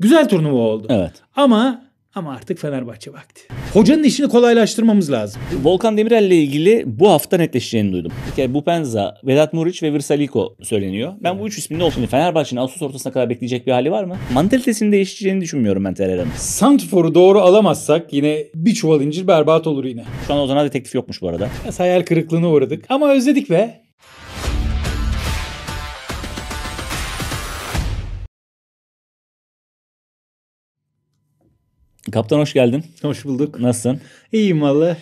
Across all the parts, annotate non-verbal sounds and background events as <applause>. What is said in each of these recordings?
Güzel turnuva oldu. Evet. Ama ama artık Fenerbahçe vakti. Hocanın işini kolaylaştırmamız lazım. Volkan Demirel ile ilgili bu hafta netleşeceğini duydum. Bir kere Bupenza, Vedat Muriç ve Virsaliko söyleniyor. Ben evet. bu üç isminde ne Fenerbahçe'nin Ağustos ortasına kadar bekleyecek bir hali var mı? Mantalitesini değiştireceğini düşünmüyorum ben Terer'in. Santifor'u doğru alamazsak yine bir çuval incir berbat olur yine. Şu an Ozan'a da teklif yokmuş bu arada. Biraz hayal kırıklığına uğradık ama özledik be. Kaptan hoş geldin. Hoş bulduk. Nasılsın? İyiyim valla.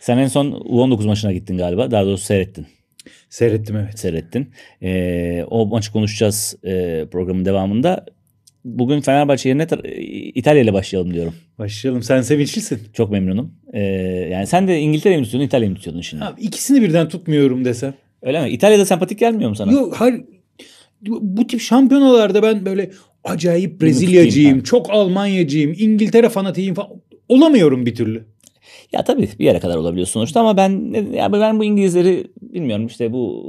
Sen en son U19 maçına gittin galiba. Daha doğrusu seyrettin. Seyrettim evet. Seyrettin. Ee, o maçı konuşacağız e, programın devamında. Bugün Fenerbahçe yerine İtalya ile başlayalım diyorum. Başlayalım. Sen sevinçlisin. Çok memnunum. Ee, yani sen de İngiltere'yi mi tutuyordun, İtalya'yı mı tutuyordun şimdi? Abi ikisini birden tutmuyorum desem. Öyle mi? İtalya'da sempatik gelmiyor mu sana? Yok hayır. Bu tip şampiyonalarda ben böyle acayip Brezilyacıyım, çok Almanyacıyım, İngiltere fanatiyim falan. Olamıyorum bir türlü. Ya tabii bir yere kadar olabiliyor sonuçta ama ben ya ben bu İngilizleri bilmiyorum işte bu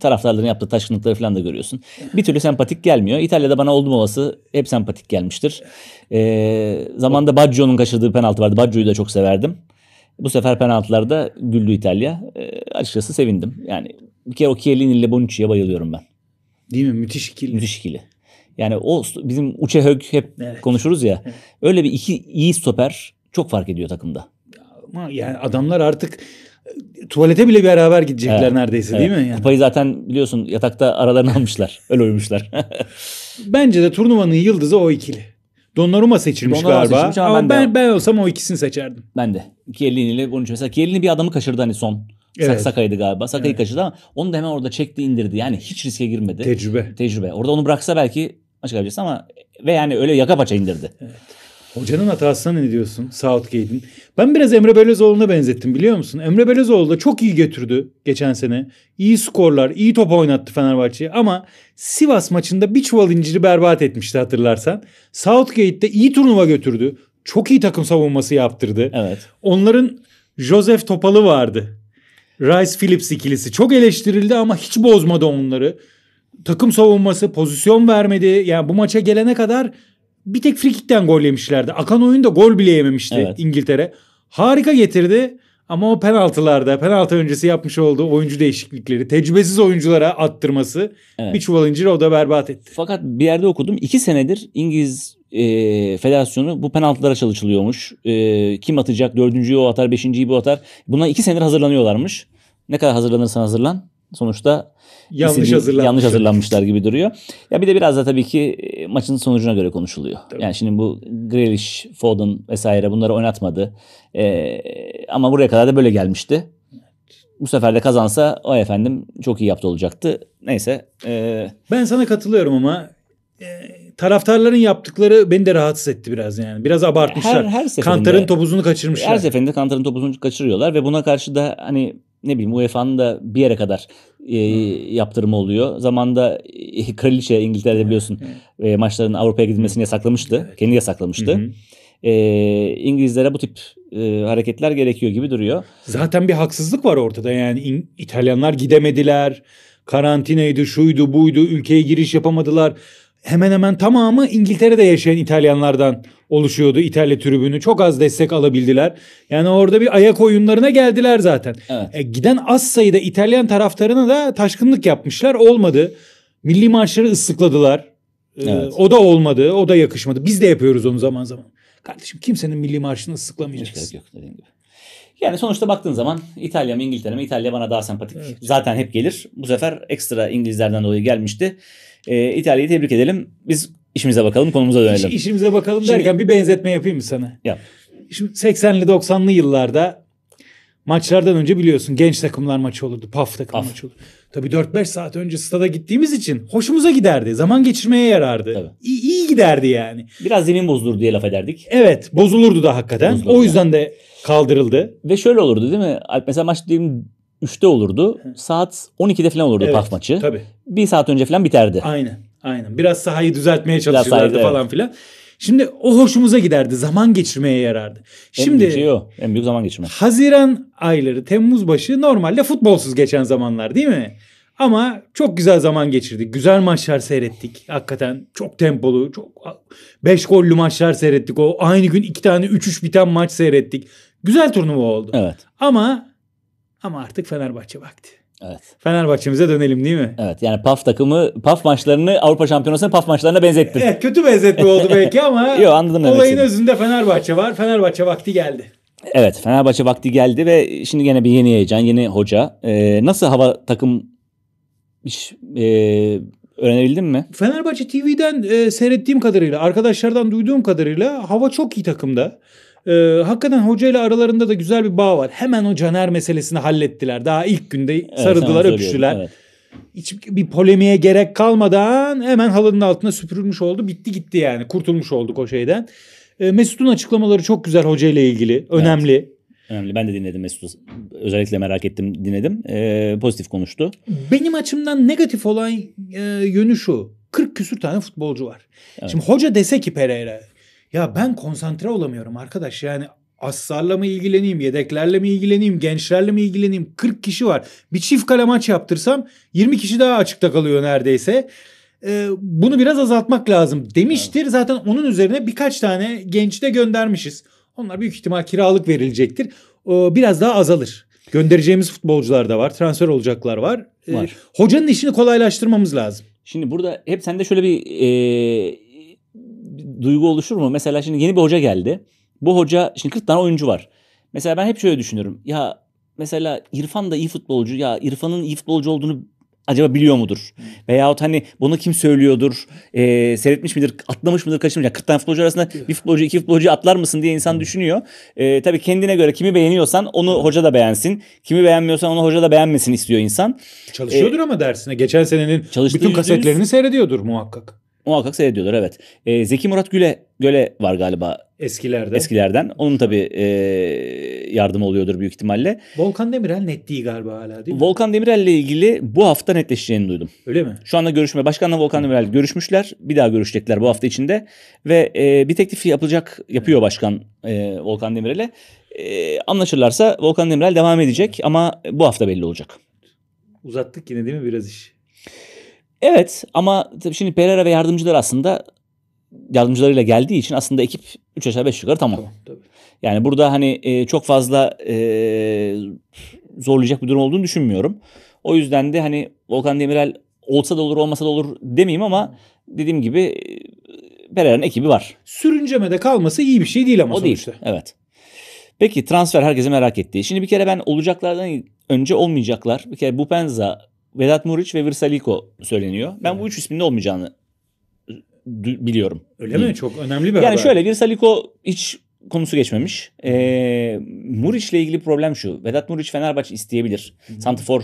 taraftarların yaptığı taşkınlıkları falan da görüyorsun. Bir türlü sempatik gelmiyor. İtalya'da bana oldum olası hep sempatik gelmiştir. Ee, zamanda Baggio'nun kaçırdığı penaltı vardı. Baggio'yu da çok severdim. Bu sefer penaltılarda güldü İtalya. Ee, açıkçası sevindim. Yani bir kere o Chiellini ile Bonucci'ye bayılıyorum ben. Değil mi? Müthiş ikili. Müthiş ikili. Yani o bizim Uçehök hep evet. konuşuruz ya. Evet. Öyle bir iki iyi stoper çok fark ediyor takımda. Ama yani adamlar artık e, tuvalete bile beraber gidecekler evet. neredeyse evet. değil mi? Yani. Kupayı zaten biliyorsun yatakta aralarını almışlar. <laughs> Öyle uyumuşlar. <laughs> Bence de turnuvanın yıldızı o ikili. Donnarumma seçilmiş Donnarumma galiba. Seçilmiş ama, ama ben, ben, de... ben olsam o ikisini seçerdim. Ben de. Kielini ile 13 mesela Kielini bir adamı kaçırdı hani son. Evet. Sakaydı galiba. Sakayı evet. kaçırdı ama onu da hemen orada çekti indirdi. Yani hiç riske girmedi. Tecrübe. Tecrübe. Orada onu bıraksa belki açıklayabilirsin ama ve yani öyle yaka paça indirdi. Evet. Hocanın hatasına ne diyorsun Southgate'in? Ben biraz Emre Belözoğlu'na benzettim biliyor musun? Emre Belözoğlu da çok iyi götürdü geçen sene. İyi skorlar, iyi top oynattı Fenerbahçe'ye ama Sivas maçında bir çuval inciri berbat etmişti hatırlarsan. Southgate de iyi turnuva götürdü. Çok iyi takım savunması yaptırdı. Evet. Onların Joseph Topalı vardı. Rice Phillips ikilisi çok eleştirildi ama hiç bozmadı onları takım savunması pozisyon vermedi. Yani bu maça gelene kadar bir tek frikikten gol yemişlerdi. Akan oyunda gol bile yememişti evet. İngiltere. Harika getirdi ama o penaltılarda penaltı öncesi yapmış olduğu oyuncu değişiklikleri, tecrübesiz oyunculara attırması evet. bir çuval inciri o da berbat etti. Fakat bir yerde okudum iki senedir İngiliz e, federasyonu bu penaltılara çalışılıyormuş. E, kim atacak? Dördüncüyü o atar, beşinciyi bu atar. Buna iki senedir hazırlanıyorlarmış. Ne kadar hazırlanırsan hazırlan sonuçta yanlış, istediği, hazırlanmış. yanlış hazırlanmışlar <laughs> gibi duruyor. Ya bir de biraz da tabii ki e, maçın sonucuna göre konuşuluyor. Tabii. Yani şimdi bu Grealish, Foden vesaire bunları oynatmadı. Ee, ama buraya kadar da böyle gelmişti. Bu sefer de kazansa o efendim çok iyi yaptı olacaktı. Neyse. E... Ben sana katılıyorum ama e, taraftarların yaptıkları beni de rahatsız etti biraz yani. Biraz abartmışlar. Her, her seferinde, Kantar'ın topuzunu kaçırmışlar. Her seferinde Kantar'ın topuzunu kaçırıyorlar ve buna karşı da hani ne bileyim UEFA'nın da bir yere kadar e, hmm. yaptırımı oluyor. Zamanda e, kraliçe İngiltere'de biliyorsun e, maçların Avrupa'ya gidilmesini hmm. yasaklamıştı. Evet. Kendi yasaklamıştı. Hı E, İngilizlere bu tip e, hareketler gerekiyor gibi duruyor. Zaten bir haksızlık var ortada yani İng- İtalyanlar gidemediler. Karantinaydı, şuydu, buydu, ülkeye giriş yapamadılar hemen hemen tamamı İngiltere'de yaşayan İtalyanlardan oluşuyordu İtalya tribünü. Çok az destek alabildiler. Yani orada bir ayak oyunlarına geldiler zaten. Evet. E, giden az sayıda İtalyan taraftarına da taşkınlık yapmışlar. Olmadı. Milli maçları ıslıkladılar. E, evet. O da olmadı. O da yakışmadı. Biz de yapıyoruz onu zaman zaman. Kardeşim kimsenin milli marşını ıslıklamayacaksın. Yok, yok, yok, yani sonuçta baktığın zaman İtalya mı İngiltere mi İtalya bana daha sempatik. Evet. Zaten hep gelir. Bu sefer ekstra İngilizlerden dolayı gelmişti. E, İtalya'yı tebrik edelim. Biz işimize bakalım, konumuza dönelim. İş, işimize bakalım Şimdi, derken bir benzetme yapayım mı sana? Yap. Şimdi 80'li 90'lı yıllarda maçlardan önce biliyorsun genç takımlar maçı olurdu. PAF takım Af. maçı olurdu. Tabii 4-5 saat önce stada gittiğimiz için hoşumuza giderdi. Zaman geçirmeye yarardı. Tabii. İyi, giderdi yani. Biraz zemin bozulur diye laf ederdik. Evet bozulurdu da hakikaten. Bozulurdu o yüzden yani. de kaldırıldı. Ve şöyle olurdu değil mi? Mesela maç diyeyim 3'te olurdu. Hı. Saat 12'de falan olurdu evet, PAF maçı. Tabii. Bir saat önce falan biterdi. Aynen. Aynen. Biraz sahayı düzeltmeye çalışıyorlardı sahayı, falan evet. filan. Şimdi o hoşumuza giderdi. Zaman geçirmeye yarardı. En Şimdi en şey o. En büyük zaman geçirme. Haziran ayları, Temmuz başı normalde futbolsuz geçen zamanlar değil mi? Ama çok güzel zaman geçirdik. Güzel maçlar seyrettik. Hakikaten çok tempolu, çok 5 gollü maçlar seyrettik. O aynı gün iki tane 3-3 biten maç seyrettik. Güzel turnuva oldu. Evet. Ama ama artık Fenerbahçe vakti. Evet. Fenerbahçe'mize dönelim değil mi? Evet yani PAF takımı PAF maçlarını Avrupa Şampiyonası'nın PAF maçlarına benzettin. Evet, kötü benzetme oldu belki ama <laughs> Yo, anladım olayın özünde Fenerbahçe var. Fenerbahçe vakti geldi. Evet Fenerbahçe vakti geldi ve şimdi yine bir yeni heyecan, yeni hoca. Ee, nasıl hava takım iş, e, öğrenebildin mi? Fenerbahçe TV'den e, seyrettiğim kadarıyla, arkadaşlardan duyduğum kadarıyla hava çok iyi takımda. Ee, hakikaten hoca ile aralarında da güzel bir bağ var. Hemen o Caner meselesini hallettiler. Daha ilk günde evet, sarıldılar, öpüştüler. Evet. Hiç bir polemiğe gerek kalmadan hemen halının altına süpürülmüş oldu. Bitti gitti yani. Kurtulmuş olduk o şeyden. Ee, Mesut'un açıklamaları çok güzel hoca ile ilgili. Önemli. Evet. Önemli. Ben de dinledim Mesut'u. Özellikle merak ettim dinledim. Ee, pozitif konuştu. Benim açımdan negatif olan e, yönü şu. 40 küsür tane futbolcu var. Evet. Şimdi hoca dese ki Pereira ya ben konsantre olamıyorum arkadaş. Yani Assar'la mı ilgileneyim, yedeklerle mi ilgileneyim, gençlerle mi ilgileneyim? 40 kişi var. Bir çift kale maç yaptırsam 20 kişi daha açıkta kalıyor neredeyse. Ee, bunu biraz azaltmak lazım demiştir. Zaten onun üzerine birkaç tane genç de göndermişiz. Onlar büyük ihtimal kiralık verilecektir. Ee, biraz daha azalır. Göndereceğimiz futbolcular da var. Transfer olacaklar var. Ee, var. Hocanın işini kolaylaştırmamız lazım. Şimdi burada hep sende şöyle bir e, duygu oluşur mu? Mesela şimdi yeni bir hoca geldi. Bu hoca şimdi 40 tane oyuncu var. Mesela ben hep şöyle düşünüyorum. Ya mesela İrfan da iyi futbolcu. Ya İrfan'ın iyi futbolcu olduğunu acaba biliyor mudur? Veyahut hani bunu kim söylüyordur? E, seyretmiş midir? Atlamış mıdır? Kaçırmış mıdır? 40 tane futbolcu arasında bir futbolcu iki futbolcu atlar mısın diye insan düşünüyor. E, tabii kendine göre kimi beğeniyorsan onu hoca da beğensin. Kimi beğenmiyorsan onu hoca da beğenmesin istiyor insan. Çalışıyordur e, ama dersine. Geçen senenin bütün kasetlerini seyrediyordur muhakkak. Muhakkak seyrediyorlar evet. E, Zeki Murat Güle Göle var galiba. Eskilerden. Eskilerden. Onun tabii e, yardımı oluyordur büyük ihtimalle. Volkan Demirel net değil galiba hala değil mi? Volkan Demirel ile ilgili bu hafta netleşeceğini duydum. Öyle mi? Şu anda görüşme. Başkanla Volkan Demirel görüşmüşler. Bir daha görüşecekler bu hafta içinde. Ve e, bir teklif yapılacak yapıyor başkan e, Volkan Demirel'e. E, anlaşırlarsa Volkan Demirel devam edecek ama bu hafta belli olacak. Uzattık yine değil mi biraz iş? Evet ama tabii şimdi Pereira ve yardımcılar aslında yardımcılarıyla geldiği için aslında ekip 3 aşağı 5 yukarı tamam. tamam tabii. Yani burada hani e, çok fazla e, zorlayacak bir durum olduğunu düşünmüyorum. O yüzden de hani Volkan Demirel olsa da olur olmasa da olur demeyeyim ama dediğim gibi e, Pereira'nın ekibi var. Sürüncemede kalması iyi bir şey değil ama o sonuçta. Değil, evet. Peki transfer herkesi merak ettiği. Şimdi bir kere ben olacaklardan önce olmayacaklar. Bir kere Bupenza Vedat Muriç ve Vrsaliko söyleniyor. Ben evet. bu üç ismin isminde olmayacağını biliyorum. Öyle mi? Çok önemli bir yani haber. Yani şöyle Vrsaliko hiç konusu geçmemiş. E, ee, ile ilgili problem şu. Vedat Muriç Fenerbahçe isteyebilir. Hı. Santifor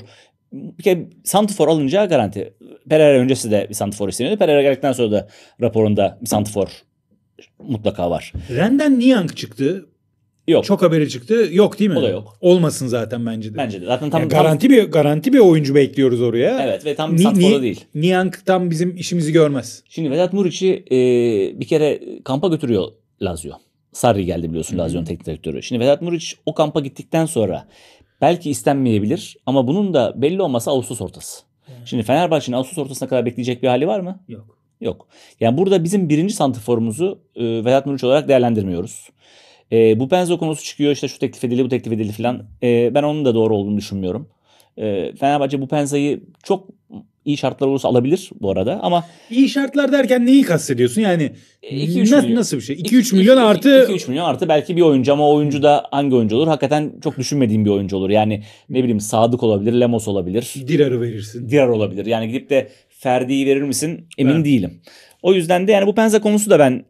bir kere santifor alınca garanti. Pereira öncesi de bir santifor isteniyordu. Pereira geldikten sonra da raporunda bir santifor mutlaka var. Renden Niang çıktı. Yok. Çok haberi çıktı. Yok değil mi? O da yok. Olmasın zaten bence de. Bence de. Zaten tam yani garanti tam... bir garanti bir oyuncu bekliyoruz oraya. Evet ve tam Sanfor'da değil. Niang tam bizim işimizi görmez. Şimdi Vedat Muriç'i e, bir kere kampa götürüyor Lazio. Sarri geldi biliyorsun Lazio'nun teknik direktörü. Şimdi Vedat Muriç o kampa gittikten sonra belki istenmeyebilir ama bunun da belli olması Ağustos ortası. Hı. Şimdi Fenerbahçe'nin Ağustos ortasına kadar bekleyecek bir hali var mı? Yok. Yok. Yani burada bizim birinci santiforumuzu e, Vedat Muriç olarak değerlendirmiyoruz. E, bu benzo konusu çıkıyor işte şu teklif edildi bu teklif edildi filan. E, ben onun da doğru olduğunu düşünmüyorum. E, Fenerbahçe bu penzayı çok iyi şartlar olursa alabilir bu arada ama iyi şartlar derken neyi kastediyorsun? Yani 2 e, 3 nasıl bir şey? 2 3 milyon artı 2 3 milyon artı belki bir oyuncu ama oyuncu da hangi oyuncu olur? Hakikaten çok düşünmediğim bir oyuncu olur. Yani ne bileyim Sadık olabilir, Lemos olabilir. Dirar'ı verirsin. Dirar olabilir. Yani gidip de Ferdi'yi verir misin? Emin evet. değilim. O yüzden de yani bu Penza konusu da ben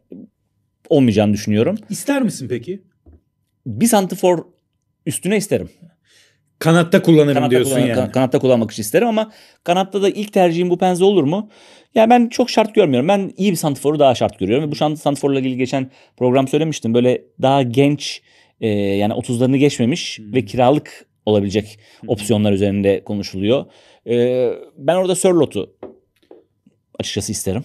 olmayacağını düşünüyorum. İster misin peki? Bir santifor üstüne isterim. Kanatta kullanırım kanatta diyorsun kullan- yani. Kanatta kullanmak için isterim ama kanatta da ilk tercihim bu penze olur mu? Yani ben çok şart görmüyorum. Ben iyi bir santiforu daha şart görüyorum. Ve bu santiforla ilgili geçen program söylemiştim. Böyle daha genç e, yani 30'larını geçmemiş hmm. ve kiralık olabilecek hmm. opsiyonlar üzerinde konuşuluyor. E, ben orada Sörlot'u açıkçası isterim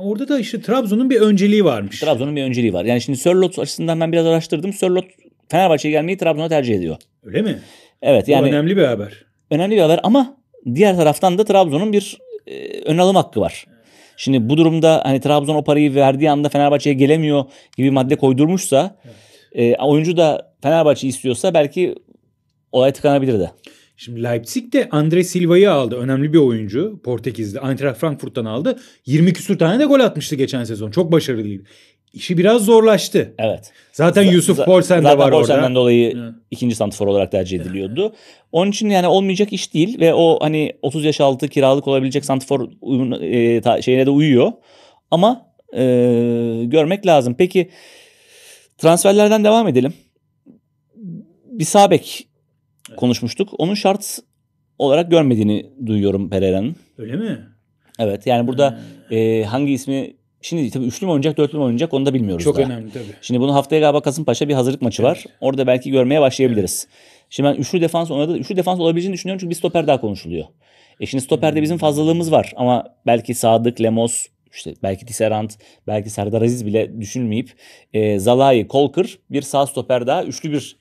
orada da işte Trabzon'un bir önceliği varmış. Trabzon'un bir önceliği var. Yani şimdi Sörlot açısından ben biraz araştırdım. Sörlot Fenerbahçe'ye gelmeyi Trabzon'a tercih ediyor. Öyle mi? Evet yani. O önemli bir haber. Önemli bir haber ama diğer taraftan da Trabzon'un bir e, ön alım hakkı var. Şimdi bu durumda hani Trabzon o parayı verdiği anda Fenerbahçe'ye gelemiyor gibi madde koydurmuşsa evet. e, oyuncu da Fenerbahçe istiyorsa belki olay tıkanabilir de. Şimdi Leipzig de Andre Silva'yı aldı. Önemli bir oyuncu. Portekizli. Eintracht Frankfurt'tan aldı. 20 küsur tane de gol atmıştı geçen sezon. Çok başarılıydı. İşi biraz zorlaştı. Evet. Zaten Z- Yusuf Polsen de var Polsen'den orada. Zaten dolayı Hı. ikinci santifor olarak tercih ediliyordu. Onun için yani olmayacak iş değil ve o hani 30 yaş altı kiralık olabilecek santifor e, şeyine de uyuyor. Ama e, görmek lazım. Peki transferlerden devam edelim. Bir sağ konuşmuştuk. Onun şart olarak görmediğini duyuyorum Pereira'nın. Öyle mi? Evet yani burada e, hangi ismi Şimdi tabii üçlü mü oynayacak, dörtlü mü oynayacak onu da bilmiyoruz. Çok daha. önemli tabii. Şimdi bunu haftaya galiba Kasımpaşa bir hazırlık maçı evet. var. Orada belki görmeye başlayabiliriz. Evet. Şimdi ben üçlü defans oynadı. Üçlü defans olabileceğini düşünüyorum çünkü bir stoper daha konuşuluyor. E şimdi stoperde hmm. bizim fazlalığımız var ama belki Sadık, Lemos, işte belki Tisserand, belki Serdar Aziz bile düşünmeyip e, Zalai, Kolkır bir sağ stoper daha üçlü bir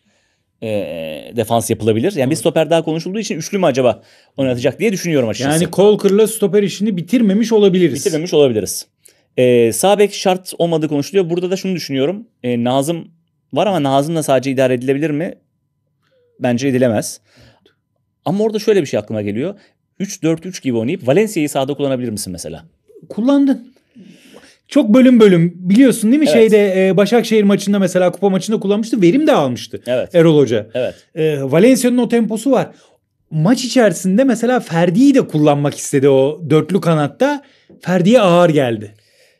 e, defans yapılabilir. Yani bir stoper daha konuşulduğu için üçlü mü acaba oynatacak diye düşünüyorum açıkçası. Yani Colker'la stoper işini bitirmemiş olabiliriz. Bitirmemiş olabiliriz. E, sağ bek şart olmadığı konuşuluyor. Burada da şunu düşünüyorum. E, Nazım var ama Nazım da sadece idare edilebilir mi? Bence edilemez. Ama orada şöyle bir şey aklıma geliyor. 3-4-3 gibi oynayıp Valencia'yı sağda kullanabilir misin mesela? Kullandın. Çok bölüm bölüm biliyorsun değil mi? Evet. Şeyde e, Başakşehir maçında mesela kupa maçında kullanmıştı. Verim de almıştı evet. Erol Hoca. Evet. E, Valencia'nın o temposu var. Maç içerisinde mesela Ferdi'yi de kullanmak istedi o dörtlü kanatta. Ferdi'ye ağır geldi.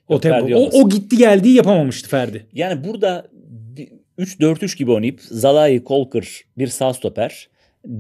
O, tempo. o, o gitti geldiği yapamamıştı Ferdi. Yani burada 3-4-3 gibi oynayıp Zalai, Kolkır bir sağ stoper.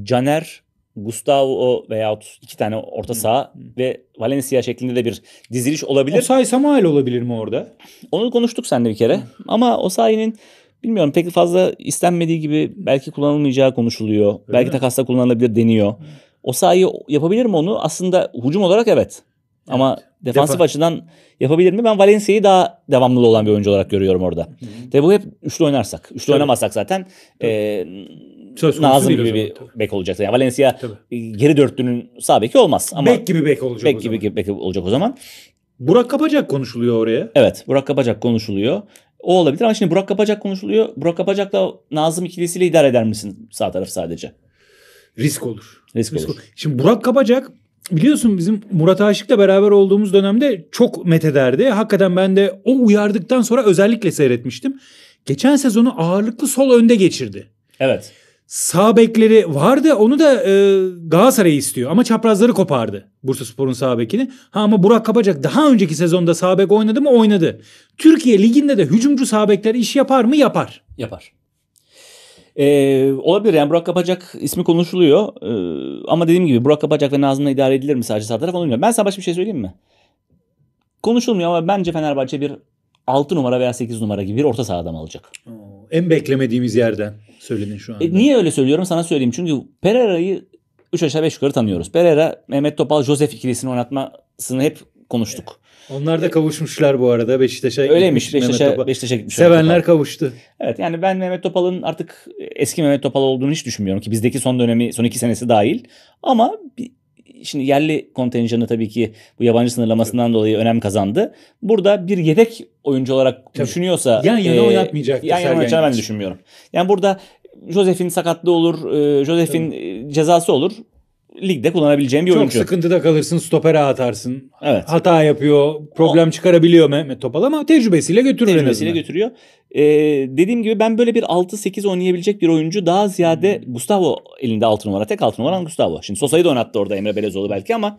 Caner Gustavo veya iki tane orta saha ve Valencia şeklinde de bir diziliş olabilir. Osayi Samuel olabilir mi orada? Onu konuştuk sen de bir kere. Ama Osayi'nin bilmiyorum pek fazla istenmediği gibi belki kullanılmayacağı konuşuluyor. Öyle belki mi? takasta kullanılabilir deniyor. Hmm. Osayi yapabilir mi onu? Aslında hücum olarak evet. Evet. Ama defansif Defa. açıdan yapabilir mi? Ben Valencia'yı daha devamlı olan bir oyuncu olarak görüyorum orada. Hı hı. bu hep üçlü oynarsak. Üçlü Tabii. oynamazsak zaten Tabii. e, Söz Nazım gibi bir bek olacaktı. Yani Valencia tabii. geri dörtlünün sağ beki olmaz. Ama bek gibi bek olacak bek gibi bek olacak o zaman. Burak Kapacak konuşuluyor oraya. Evet Burak Kapacak konuşuluyor. O olabilir ama şimdi Burak Kapacak konuşuluyor. Burak Kapacak'la Nazım ikilisiyle idare eder misin sağ taraf sadece? Risk olur. Risk, Risk olur. olur. Şimdi Burak Kapacak biliyorsun bizim Murat Aşık'la beraber olduğumuz dönemde çok metederdi. Hakikaten ben de o uyardıktan sonra özellikle seyretmiştim. Geçen sezonu ağırlıklı sol önde geçirdi. Evet sağ bekleri vardı. Onu da e, Galatasaray istiyor. Ama çaprazları kopardı Bursa Spor'un sağ bekini. Ha ama Burak Kapacak daha önceki sezonda sağ bek oynadı mı? Oynadı. Türkiye Ligi'nde de hücumcu sağ bekler iş yapar mı? Yapar. Yapar. Ee, olabilir yani Burak Kapacak ismi konuşuluyor. Ee, ama dediğim gibi Burak Kapacak ve Nazım'la idare edilir mi sadece sağ taraf onu bilmiyorum. Ben sana başka bir şey söyleyeyim mi? Konuşulmuyor ama bence Fenerbahçe bir 6 numara veya 8 numara gibi bir orta saha adam alacak. En beklemediğimiz yerden söyledin şu an. E, niye öyle söylüyorum sana söyleyeyim. Çünkü Pereira'yı 3 aşağı 5 yukarı tanıyoruz. Pereira, Mehmet Topal, Josef ikilisini oynatmasını hep konuştuk. Onlar da kavuşmuşlar bu arada Beşiktaş'a. Öyleymiş Beşiktaş'a, Beşiktaş'a gitmiş. Sevenler kavuştu. Evet yani ben Mehmet Topal'ın artık eski Mehmet Topal olduğunu hiç düşünmüyorum ki bizdeki son dönemi son iki senesi dahil. Ama şimdi yerli kontenjanı tabii ki bu yabancı sınırlamasından dolayı önem kazandı. Burada bir yedek oyuncu olarak tabii. düşünüyorsa yan yana e, oynatmayacak. Yan yana oynatacağını ben düşünmüyorum. Yani burada Josephin sakatlığı olur, e, Josephin e, cezası olur ligde kullanabileceğim bir Çok oyuncu. Çok sıkıntıda kalırsın, stopere atarsın. Evet. Hata yapıyor, problem o, çıkarabiliyor Mehmet Topal ama tecrübesiyle götürür Tecrübesiyle götürüyor. Ee, dediğim gibi ben böyle bir 6-8 oynayabilecek bir oyuncu daha ziyade hmm. Gustavo elinde 6 numara. Tek 6 numaran Gustavo. Şimdi Sosa'yı da oynattı orada Emre Belezoğlu belki ama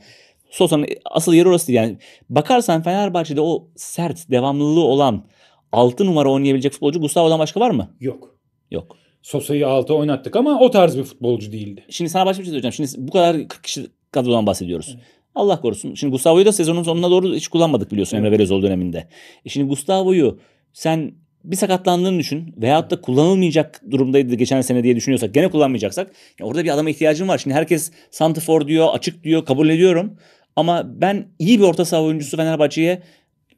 Sosa'nın asıl yeri orası değil. Yani bakarsan Fenerbahçe'de o sert, devamlılığı olan 6 numara oynayabilecek futbolcu Gustavo'dan başka var mı? Yok. Yok. Sosa'yı altı oynattık ama o tarz bir futbolcu değildi. Şimdi sana başka bir şey söyleyeceğim. Şimdi bu kadar 40 kişi kadrodan bahsediyoruz. Evet. Allah korusun. Şimdi Gustavo'yu da sezonun sonuna doğru hiç kullanmadık biliyorsun evet. Emre Belözoğlu döneminde. E şimdi Gustavo'yu sen bir sakatlandığını düşün veyahut da kullanılmayacak durumdaydı geçen sene diye düşünüyorsak gene kullanmayacaksak ya orada bir adama ihtiyacın var. Şimdi herkes Santifor diyor, açık diyor, kabul ediyorum. Ama ben iyi bir orta saha oyuncusu Fenerbahçe'ye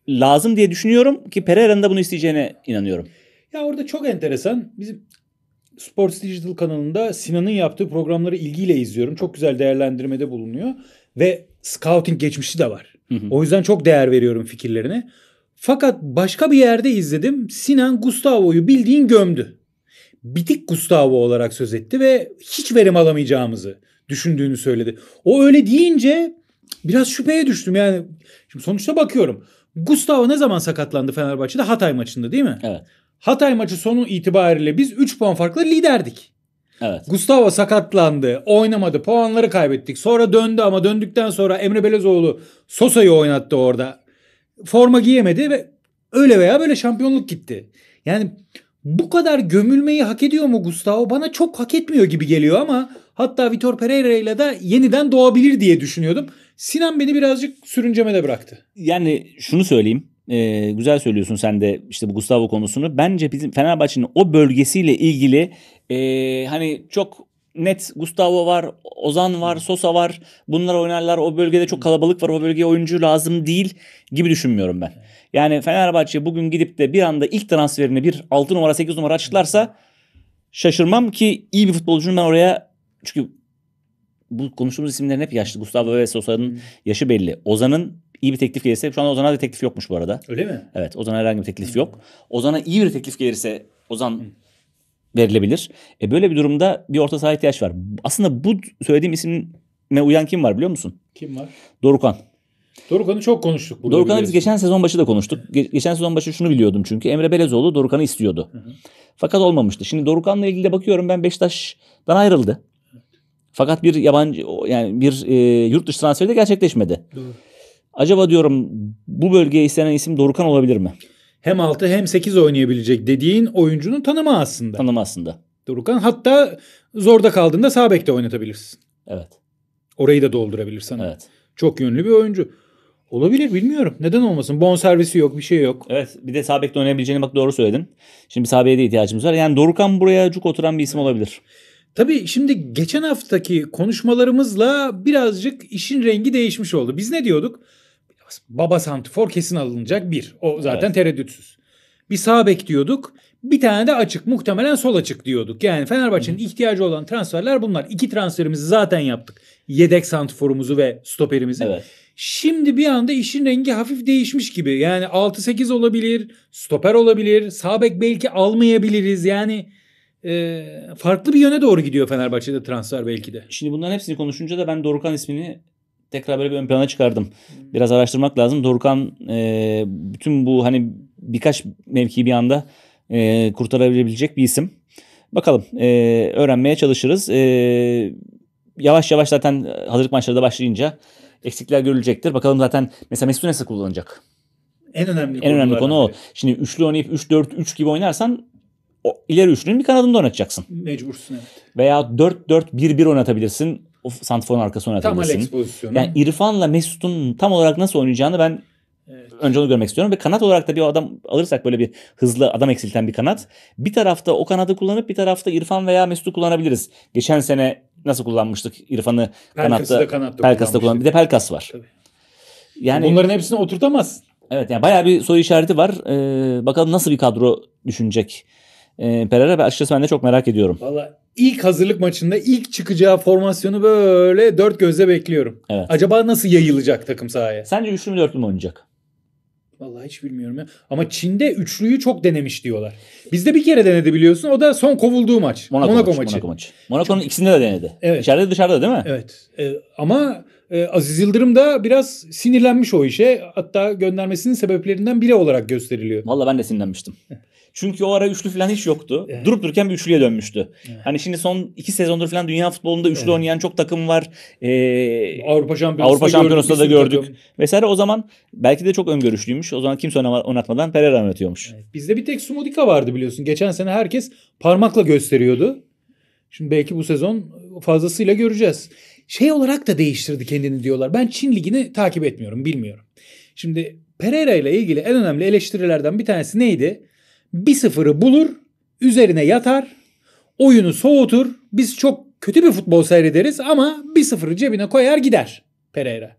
lazım diye düşünüyorum ki Pereira'nın da bunu isteyeceğine inanıyorum. Ya orada çok enteresan. Bizim Sports Digital kanalında Sinan'ın yaptığı programları ilgiyle izliyorum. Çok güzel değerlendirmede bulunuyor ve scouting geçmişi de var. Hı hı. O yüzden çok değer veriyorum fikirlerine. Fakat başka bir yerde izledim. Sinan Gustavo'yu bildiğin gömdü. Bitik Gustavo olarak söz etti ve hiç verim alamayacağımızı düşündüğünü söyledi. O öyle deyince biraz şüpheye düştüm. Yani şimdi sonuçta bakıyorum. Gustavo ne zaman sakatlandı Fenerbahçe'de? Hatay maçında değil mi? Evet. Hatay maçı sonu itibariyle biz 3 puan farklı liderdik. Evet. Gustavo sakatlandı, oynamadı, puanları kaybettik. Sonra döndü ama döndükten sonra Emre Belezoğlu Sosa'yı oynattı orada. Forma giyemedi ve öyle veya böyle şampiyonluk gitti. Yani bu kadar gömülmeyi hak ediyor mu Gustavo? Bana çok hak etmiyor gibi geliyor ama hatta Vitor Pereira ile de yeniden doğabilir diye düşünüyordum. Sinan beni birazcık sürüncemede bıraktı. Yani şunu söyleyeyim e, güzel söylüyorsun sen de işte bu Gustavo konusunu. Bence bizim Fenerbahçe'nin o bölgesiyle ilgili e, hani çok net Gustavo var, Ozan var, Sosa var. Bunlar oynarlar. O bölgede çok kalabalık var. O bölgeye oyuncu lazım değil gibi düşünmüyorum ben. Yani Fenerbahçe bugün gidip de bir anda ilk transferini bir 6 numara 8 numara açıklarsa şaşırmam ki iyi bir futbolcunun ben oraya çünkü bu konuştuğumuz isimlerin hep yaşlı. Gustavo ve Sosa'nın yaşı belli. Ozan'ın iyi bir teklif gelirse şu an Ozan'a da teklif yokmuş bu arada. Öyle mi? Evet Ozan'a herhangi bir teklif hmm. yok. Ozan'a iyi bir teklif gelirse Ozan Hı. Hmm. verilebilir. E böyle bir durumda bir orta saha ihtiyaç var. Aslında bu söylediğim isimle uyan kim var biliyor musun? Kim var? Dorukan. Dorukan'ı çok konuştuk. Burada Dorukan'ı biz geçen sezon başı da konuştuk. geçen sezon başı şunu biliyordum çünkü. Emre Belezoğlu Dorukan'ı istiyordu. Hı hı. Fakat olmamıştı. Şimdi Dorukan'la ilgili de bakıyorum ben Beşiktaş'tan ayrıldı. Fakat bir yabancı yani bir e, yurt dışı transferi de gerçekleşmedi. Doğru. Acaba diyorum bu bölgeye istenen isim Dorukan olabilir mi? Hem 6 hem 8 oynayabilecek dediğin oyuncunun tanımı aslında. Tanımı aslında. Dorukan hatta zorda kaldığında sağ bekte oynatabilirsin. Evet. Orayı da doldurabilir sana. Evet. Çok yönlü bir oyuncu. Olabilir bilmiyorum. Neden olmasın? Bon servisi yok, bir şey yok. Evet, bir de sabekte oynayabileceğini bak doğru söyledin. Şimdi sağ de ihtiyacımız var. Yani Dorukan buraya cuk oturan bir isim olabilir. Tabii şimdi geçen haftaki konuşmalarımızla birazcık işin rengi değişmiş oldu. Biz ne diyorduk? lazım. Baba santifor kesin alınacak bir. O zaten evet. tereddütsüz. Bir sağ bek diyorduk. Bir tane de açık muhtemelen sol açık diyorduk. Yani Fenerbahçe'nin ihtiyacı olan transferler bunlar. İki transferimizi zaten yaptık. Yedek santiforumuzu ve stoperimizi. Evet. Şimdi bir anda işin rengi hafif değişmiş gibi. Yani 6-8 olabilir, stoper olabilir, sağ bek belki almayabiliriz. Yani e, farklı bir yöne doğru gidiyor Fenerbahçe'de transfer belki de. Şimdi bunların hepsini konuşunca da ben Dorukan ismini tekrar böyle bir ön plana çıkardım. Biraz araştırmak lazım. Dorukan e, bütün bu hani birkaç mevki bir anda e, kurtarabilecek bir isim. Bakalım e, öğrenmeye çalışırız. E, yavaş yavaş zaten hazırlık maçları da başlayınca eksikler görülecektir. Bakalım zaten mesela Mesut'u nasıl kullanacak? En önemli, en önemli konu o. Abi. Şimdi üçlü oynayıp 3-4-3 gibi oynarsan o ileri üçlünün bir kanadında oynatacaksın. Mecbursun evet. Veya 4-4-1-1 oynatabilirsin o santiforun arkasına oynatabilirsin. Tam Alex pozisyonu. Yani İrfan'la Mesut'un tam olarak nasıl oynayacağını ben Evet. Önce onu görmek istiyorum ve kanat olarak da bir adam alırsak böyle bir hızlı adam eksilten bir kanat. Bir tarafta o kanadı kullanıp bir tarafta İrfan veya Mesut'u kullanabiliriz. Geçen sene nasıl kullanmıştık İrfan'ı kanatta? Da kanatta Pelkas'ta kullan. Bir de Pelkas var. Tabii. Yani bunların hepsini oturtamaz. Evet yani bayağı bir soru işareti var. Ee, bakalım nasıl bir kadro düşünecek. Ee, Pereira açıkçası ben de çok merak ediyorum. Valla ilk hazırlık maçında ilk çıkacağı formasyonu böyle dört gözle bekliyorum. Evet. Acaba nasıl yayılacak takım sahaya? Sence üçlü mü dörtlü mü oynayacak? Vallahi hiç bilmiyorum ya. Ama Çin'de üçlüyü çok denemiş diyorlar. Bizde bir kere denedi biliyorsun. O da son kovulduğu maç. Monaco, Monaco maçı. Monaco maçı. Monaco'nun ikisinde de denedi. Evet. İçeride dışarıda değil mi? Evet. Ee, ama ee, Aziz Yıldırım da biraz sinirlenmiş o işe. Hatta göndermesinin sebeplerinden biri olarak gösteriliyor. Valla ben de sinirlenmiştim. <laughs> Çünkü o ara üçlü falan hiç yoktu. Evet. Durup dururken bir üçlüye dönmüştü. Evet. Hani şimdi son iki sezondur falan dünya futbolunda üçlü evet. oynayan çok takım var. Ee, Avrupa Şampiyonası'nda Avrupa Şampiyonası'nda da gördük. Takım. Vesaire o zaman belki de çok öngörüşlüymüş. O zaman kimse oynatmadan Pereira oynatıyormuş. Evet. Bizde bir tek Sumodika vardı biliyorsun. Geçen sene herkes parmakla gösteriyordu. Şimdi belki bu sezon fazlasıyla göreceğiz şey olarak da değiştirdi kendini diyorlar. Ben Çin ligini takip etmiyorum, bilmiyorum. Şimdi Pereira ile ilgili en önemli eleştirilerden bir tanesi neydi? Bir sıfırı bulur, üzerine yatar, oyunu soğutur. Biz çok kötü bir futbol seyrederiz ama bir sıfırı cebine koyar gider Pereira.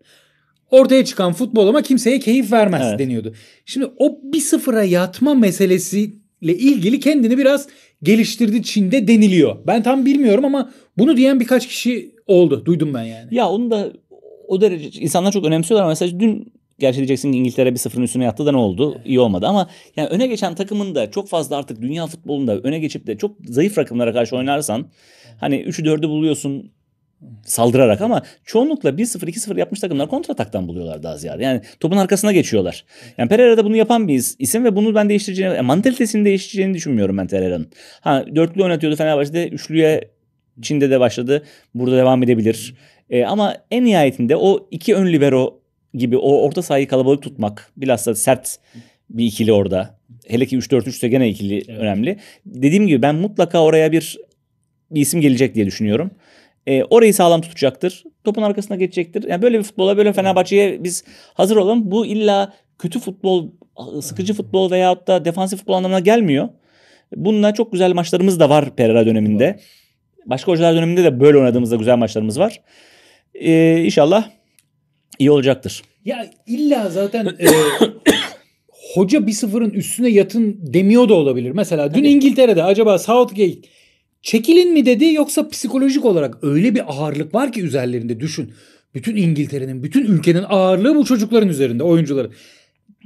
Ortaya çıkan futbol ama kimseye keyif vermez evet. deniyordu. Şimdi o bir sıfıra yatma meselesiyle ilgili kendini biraz geliştirdi Çin'de deniliyor. Ben tam bilmiyorum ama bunu diyen birkaç kişi Oldu. Duydum ben yani. Ya onu da o derece insanlar çok önemsiyorlar ama mesela dün Gerçi diyeceksin ki İngiltere bir sıfırın üstüne yattı da ne oldu? Evet. İyi olmadı ama yani öne geçen takımın da çok fazla artık dünya futbolunda öne geçip de çok zayıf rakamlara karşı oynarsan hani 3'ü 4'ü buluyorsun saldırarak ama çoğunlukla 1-0 2-0 yapmış takımlar kontrataktan buluyorlar daha ziyade. Yani topun arkasına geçiyorlar. Yani Pereira'da bunu yapan bir isim ve bunu ben değiştireceğini, yani e, mantalitesini değiştireceğini düşünmüyorum ben Pereira'nın. Ha dörtlü oynatıyordu Fenerbahçe'de üçlüye Çin'de de başladı. Burada devam edebilir. E, ama en nihayetinde o iki ön libero gibi o orta sahayı kalabalık tutmak bilhassa sert bir ikili orada. Hele ki 3-4-3 ise gene ikili evet. önemli. Dediğim gibi ben mutlaka oraya bir bir isim gelecek diye düşünüyorum. E, orayı sağlam tutacaktır. Topun arkasına geçecektir. Yani böyle bir futbola böyle Fenerbahçe'ye biz hazır olalım. Bu illa kötü futbol, sıkıcı futbol veyahut da defansif futbol anlamına gelmiyor. Bununla çok güzel maçlarımız da var Pereira döneminde. Evet. Başka hocalar döneminde de böyle oynadığımızda güzel maçlarımız var. Ee, inşallah iyi olacaktır. Ya illa zaten e, <coughs> hoca bir sıfırın üstüne yatın demiyor da olabilir. Mesela dün Tabii. İngiltere'de acaba Southgate çekilin mi dedi yoksa psikolojik olarak öyle bir ağırlık var ki üzerlerinde düşün. Bütün İngiltere'nin, bütün ülkenin ağırlığı bu çocukların üzerinde, oyuncuların.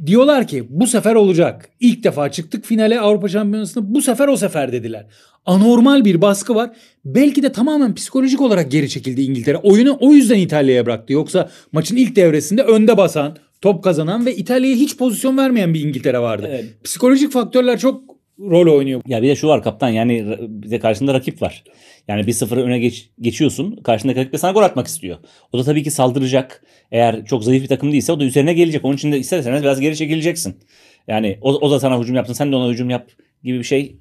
Diyorlar ki bu sefer olacak. İlk defa çıktık finale Avrupa Şampiyonası'nda bu sefer o sefer dediler. Anormal bir baskı var. Belki de tamamen psikolojik olarak geri çekildi İngiltere. Oyunu o yüzden İtalya'ya bıraktı. Yoksa maçın ilk devresinde önde basan, top kazanan ve İtalya'ya hiç pozisyon vermeyen bir İngiltere vardı. Evet. Psikolojik faktörler çok rol oynuyor. Ya bir de şu var kaptan yani bize karşında rakip var. Yani bir 0 öne geç, geçiyorsun. Karşındaki rakip de sana gol atmak istiyor. O da tabii ki saldıracak. Eğer çok zayıf bir takım değilse o da üzerine gelecek. Onun için de isterseniz biraz geri çekileceksin. Yani o, o da sana hücum yapsın, sen de ona hücum yap gibi bir şey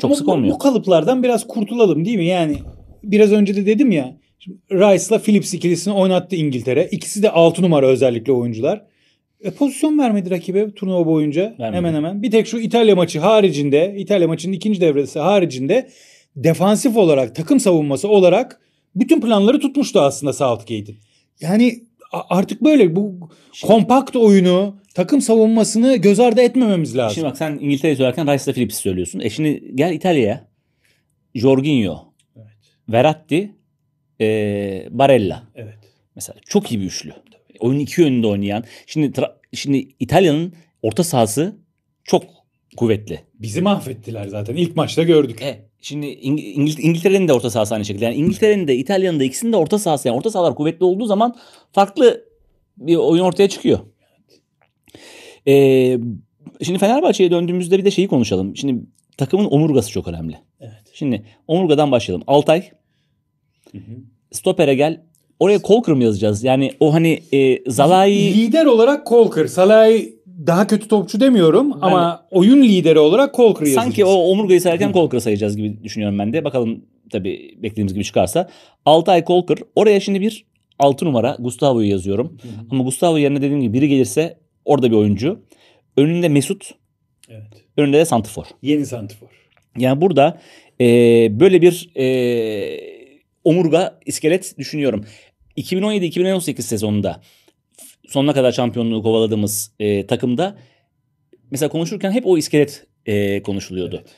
çok Ama sık olmuyor. Bu, bu kalıplardan biraz kurtulalım değil mi? Yani biraz önce de dedim ya Rice'la Phillips ikilisini oynattı İngiltere. İkisi de 6 numara özellikle oyuncular. E, pozisyon vermedi rakibe turnuva boyunca vermedi. hemen hemen. Bir tek şu İtalya maçı haricinde, İtalya maçının ikinci devresi haricinde defansif olarak, takım savunması olarak bütün planları tutmuştu aslında Southgate'in. Yani artık böyle bu şimdi, kompakt oyunu, takım savunmasını göz ardı etmememiz lazım. Şimdi bak sen İngiltere'yi söylerken Rice'la Phillips söylüyorsun. E şimdi gel İtalya'ya. Jorginho, evet. Verratti, e, Barella. Evet. Mesela çok iyi bir üçlü oyun iki yönünde oynayan. Şimdi şimdi İtalya'nın orta sahası çok kuvvetli. Bizi mahvettiler zaten. ilk maçta gördük. E, şimdi İngil- İngiltere'nin de orta sahası aynı şekilde. Yani İngiltere'nin de İtalya'nın da ikisinin de orta sahası. Yani orta sahalar kuvvetli olduğu zaman farklı bir oyun ortaya çıkıyor. Ee, şimdi Fenerbahçe'ye döndüğümüzde bir de şeyi konuşalım. Şimdi takımın omurgası çok önemli. Evet. Şimdi omurgadan başlayalım. Altay. Hı hı. Stopere gel. Oraya Colker mı yazacağız? Yani o hani e, Zalai... Lider olarak Colker. Salai daha kötü topçu demiyorum yani, ama oyun lideri olarak Colker yazacağız. Sanki o omurgayı sayarken Colker sayacağız gibi düşünüyorum ben de. Bakalım tabii beklediğimiz gibi çıkarsa. Altay Colker. Oraya şimdi bir 6 numara Gustavo'yu yazıyorum. Hı hı. Ama Gustavo yerine dediğim gibi biri gelirse orada bir oyuncu. Önünde Mesut. Evet. Önünde de Santifor. Yeni Santifor. Yani burada e, böyle bir e, omurga iskelet düşünüyorum. 2017-2018 sezonunda sonuna kadar şampiyonluğu kovaladığımız e, takımda mesela konuşurken hep o iskelet e, konuşuluyordu. Evet.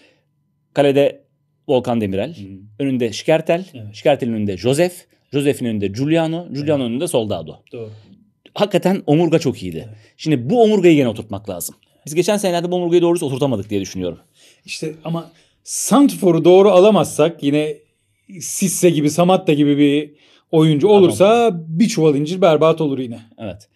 Kalede Volkan Demirel, hmm. önünde Şikertel, evet. Şikertel'in önünde Josef, Josef'in önünde Giuliano, Giuliano evet. önünde Soldado. Doğru. Hakikaten omurga çok iyiydi. Evet. Şimdi bu omurgayı yine oturtmak lazım. Biz geçen senelerde bu omurgayı doğrusu oturtamadık diye düşünüyorum. İşte ama Santfor'u doğru alamazsak yine Sisse gibi Samatta gibi bir oyuncu olursa Adam. bir çuval incir berbat olur yine. Evet.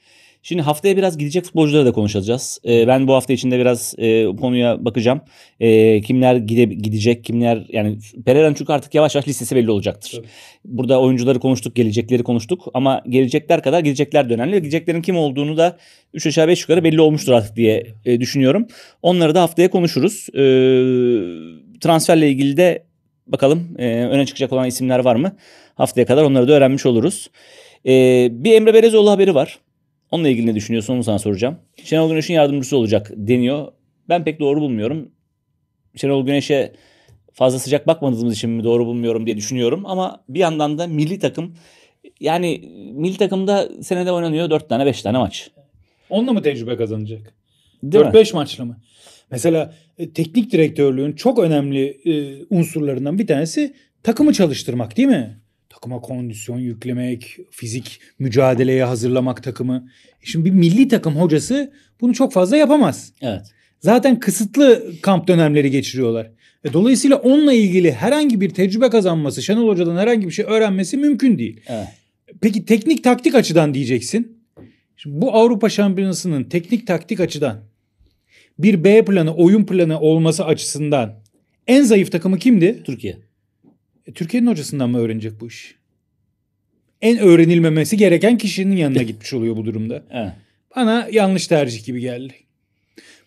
Şimdi haftaya biraz gidecek futbolcuları da konuşacağız. Ee, ben bu hafta içinde biraz e, konuya bakacağım. E, kimler gide, gidecek, kimler yani Pereira'nın çünkü artık yavaş yavaş listesi belli olacaktır. Tabii. Burada oyuncuları konuştuk, gelecekleri konuştuk ama gelecekler kadar gidecekler de önemli. Gideceklerin kim olduğunu da 3 aşağı 5 yukarı belli olmuştur artık diye e, düşünüyorum. Onları da haftaya konuşuruz. E, transferle ilgili de Bakalım e, öne çıkacak olan isimler var mı? Haftaya kadar onları da öğrenmiş oluruz. E, bir Emre Berezoğlu haberi var. Onunla ilgili ne düşünüyorsun onu sana soracağım. Şenol Güneş'in yardımcısı olacak deniyor. Ben pek doğru bulmuyorum. Şenol Güneş'e fazla sıcak bakmadığımız için mi doğru bulmuyorum diye düşünüyorum. Ama bir yandan da milli takım yani milli takımda senede oynanıyor 4 tane 5 tane maç. Onunla mı tecrübe kazanacak? 4-5 maçla mı? Mesela e, teknik direktörlüğün çok önemli e, unsurlarından bir tanesi takımı çalıştırmak değil mi? Takıma kondisyon yüklemek, fizik mücadeleye hazırlamak takımı. E, şimdi bir milli takım hocası bunu çok fazla yapamaz. Evet. Zaten kısıtlı kamp dönemleri geçiriyorlar. dolayısıyla onunla ilgili herhangi bir tecrübe kazanması, Şenol Hoca'dan herhangi bir şey öğrenmesi mümkün değil. Evet. Peki teknik taktik açıdan diyeceksin. Şimdi bu Avrupa Şampiyonası'nın teknik taktik açıdan bir B planı, oyun planı olması açısından en zayıf takımı kimdi? Türkiye. E, Türkiye'nin hocasından mı öğrenecek bu iş? En öğrenilmemesi gereken kişinin yanına <laughs> gitmiş oluyor bu durumda. Bana yanlış tercih gibi geldi.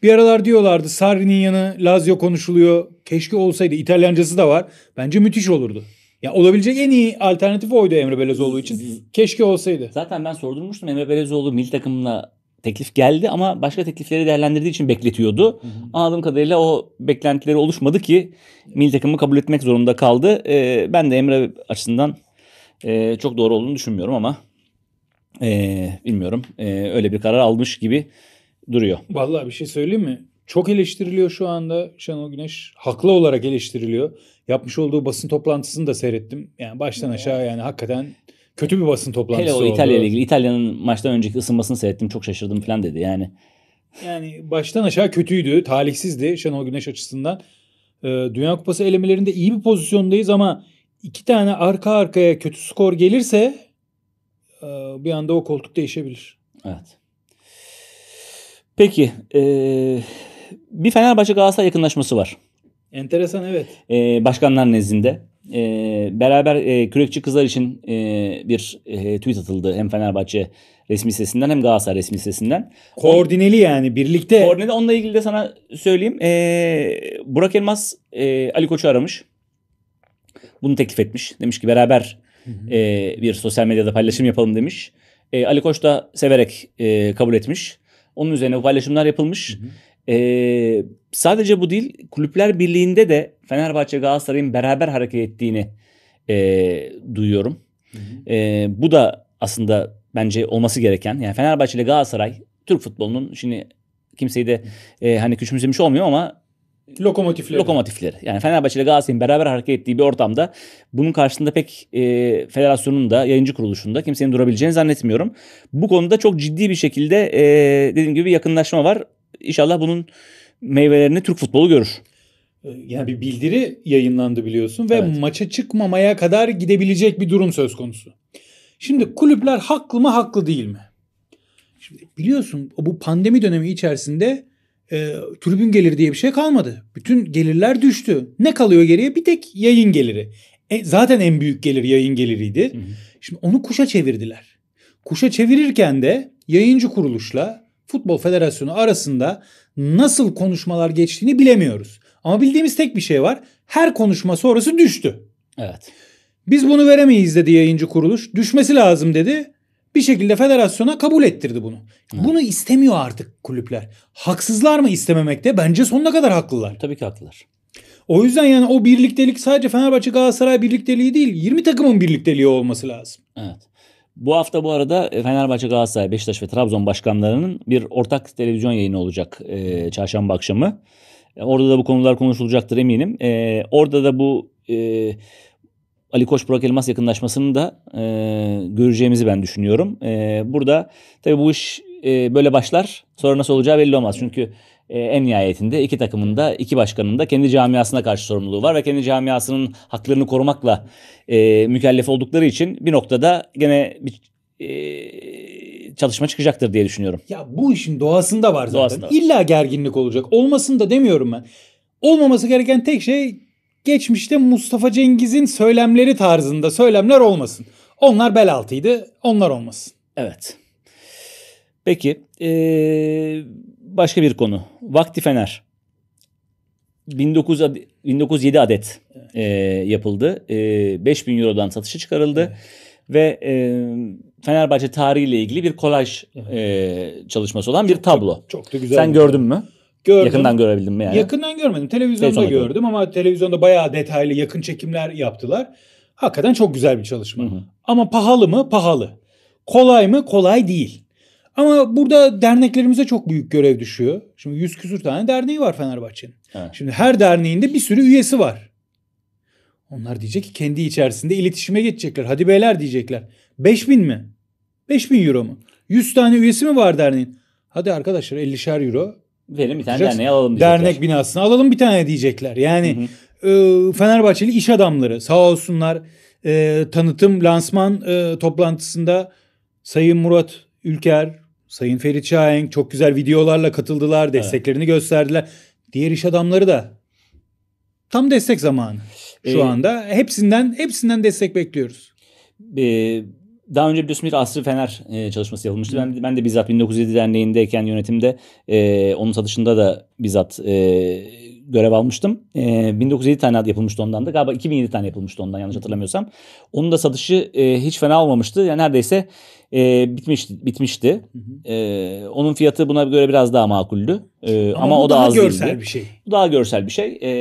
Bir aralar diyorlardı Sarri'nin yanı Lazio konuşuluyor. Keşke olsaydı İtalyancası da var. Bence müthiş olurdu. Ya olabilecek en iyi alternatif oydu Emre Belezoğlu için. Keşke olsaydı. Zaten ben sordurmuştum Emre Belezoğlu milli takımla teklif geldi ama başka teklifleri değerlendirdiği için bekletiyordu. Hı hı. Anladığım kadarıyla o beklentileri oluşmadı ki milli takımı kabul etmek zorunda kaldı. E, ben de Emre açısından e, çok doğru olduğunu düşünmüyorum ama e, bilmiyorum. E, öyle bir karar almış gibi duruyor. Vallahi bir şey söyleyeyim mi? Çok eleştiriliyor şu anda Şenol Güneş. Haklı olarak eleştiriliyor. Yapmış olduğu basın toplantısını da seyrettim. Yani baştan aşağı yani hakikaten kötü bir basın toplantısı Hele o İtalya ile ilgili İtalya'nın maçtan önceki ısınmasını seyrettim çok şaşırdım falan dedi yani. Yani baştan aşağı kötüydü, talihsizdi Şenol Güneş açısından. Ee, Dünya Kupası elemelerinde iyi bir pozisyondayız ama iki tane arka arkaya kötü skor gelirse e, bir anda o koltuk değişebilir. Evet. Peki e, bir Fenerbahçe Galatasaray yakınlaşması var. Enteresan evet. E, başkanlar nezdinde e, beraber e, kürekçi kızlar için e, bir e, tweet atıldı hem Fenerbahçe resmi sitesinden hem Galatasaray resmi sitesinden. Koordineli yani birlikte. Koordineli onunla ilgili de sana söyleyeyim. E, Burak Elmas e, Ali Koç'u aramış. Bunu teklif etmiş. Demiş ki beraber e, bir sosyal medyada paylaşım yapalım demiş. E, Ali Koç da severek e, kabul etmiş. Onun üzerine bu paylaşımlar yapılmış. Hı hı. Ee, sadece bu değil kulüpler birliğinde de Fenerbahçe Galatasaray'ın beraber hareket ettiğini e, duyuyorum. Hı hı. E, bu da aslında bence olması gereken. Yani Fenerbahçe ile Galatasaray Türk futbolunun şimdi kimseyi de e, hani küçümsemiş olmuyor ama lokomotifleri. Lokomotifleri. Yani Fenerbahçe ile Galatasaray'ın beraber hareket ettiği bir ortamda bunun karşısında pek e, federasyonun da yayıncı kuruluşunda kimsenin durabileceğini zannetmiyorum. Bu konuda çok ciddi bir şekilde e, dediğim gibi yakınlaşma var. İnşallah bunun meyvelerini Türk futbolu görür. Ee, yani bir bildiri yayınlandı biliyorsun ve evet. maça çıkmamaya kadar gidebilecek bir durum söz konusu. Şimdi kulüpler haklı mı haklı değil mi? Şimdi biliyorsun bu pandemi dönemi içerisinde e, tribün geliri diye bir şey kalmadı. Bütün gelirler düştü. Ne kalıyor geriye? Bir tek yayın geliri. E, zaten en büyük gelir yayın geliriydi. Hı hı. Şimdi onu kuşa çevirdiler. Kuşa çevirirken de yayıncı kuruluşla Futbol Federasyonu arasında nasıl konuşmalar geçtiğini bilemiyoruz. Ama bildiğimiz tek bir şey var. Her konuşma sonrası düştü. Evet. Biz bunu veremeyiz dedi yayıncı kuruluş. Düşmesi lazım dedi. Bir şekilde federasyona kabul ettirdi bunu. Hı. Bunu istemiyor artık kulüpler. Haksızlar mı istememekte? Bence sonuna kadar haklılar. Tabii ki haklılar. O yüzden yani o birliktelik sadece Fenerbahçe Galatasaray birlikteliği değil. 20 takımın birlikteliği olması lazım. Evet. Bu hafta bu arada e, Fenerbahçe, Galatasaray, Beşiktaş ve Trabzon başkanlarının bir ortak televizyon yayını olacak e, çarşamba akşamı. E, orada da bu konular konuşulacaktır eminim. E, orada da bu e, Ali Koç Burak Elmas yakınlaşmasını da e, göreceğimizi ben düşünüyorum. E, burada tabii bu iş e, böyle başlar sonra nasıl olacağı belli olmaz. Çünkü ee, en nihayetinde iki takımın da iki başkanın da kendi camiasına karşı sorumluluğu var ve kendi camiasının haklarını korumakla e, mükellef oldukları için bir noktada gene bir e, çalışma çıkacaktır diye düşünüyorum. Ya bu işin doğasında var zaten. Doğasında var. İlla gerginlik olacak. Olmasın da demiyorum ben. Olmaması gereken tek şey geçmişte Mustafa Cengiz'in söylemleri tarzında söylemler olmasın. Onlar bel altıydı. Onlar olmasın. Evet. Peki. Ee, başka bir konu. Vakti Fener. 19 ad 1907 adet e, yapıldı. E, 5000 Euro'dan satışa çıkarıldı. Evet. Ve e, Fenerbahçe tarihiyle ilgili bir kolaj e, çalışması olan bir tablo. Çok, çok da güzel. Sen gördün mü? Gördüm. Yakından görebildin mi yani? Yakından görmedim. Televizyonda gördüm, gördüm ama televizyonda bayağı detaylı yakın çekimler yaptılar. Hakikaten çok güzel bir çalışma. Hı hı. Ama pahalı mı? Pahalı. Kolay mı? Kolay değil. Ama burada derneklerimize çok büyük görev düşüyor. Şimdi yüz küsür tane derneği var Fenerbahçe'nin. Evet. Şimdi her derneğinde bir sürü üyesi var. Onlar diyecek ki kendi içerisinde iletişime geçecekler. Hadi beyler diyecekler. 5000 mi? 5000 euro mu? 100 tane üyesi mi var derneğin? Hadi arkadaşlar 50'şer euro. Verin bir tane derneği alalım diyecekler. Dernek binasına alalım bir tane diyecekler. Yani hı hı. E, Fenerbahçeli iş adamları sağ olsunlar e, tanıtım lansman e, toplantısında Sayın Murat Ülker, Sayın Ferit Şahenk çok güzel videolarla katıldılar, desteklerini evet. gösterdiler. Diğer iş adamları da tam destek zamanı şu ee, anda. Hepsinden hepsinden destek bekliyoruz. E, daha önce biliyorsun bir Asrı Fener e, çalışması yapılmıştı. Ben, ben de bizzat 1907 Derneği'ndeyken yönetimde e, onun satışında da bizzat e, görev almıştım. E, ee, 1907 tane ad yapılmıştı ondan da. Galiba 2007 tane yapılmıştı ondan yanlış hatırlamıyorsam. Onun da satışı e, hiç fena olmamıştı. Yani neredeyse e, bitmişti. bitmişti. Hı hı. E, onun fiyatı buna göre biraz daha makuldü. E, ama, ama o da daha az görsel değildi. bir şey. Bu daha görsel bir şey. E,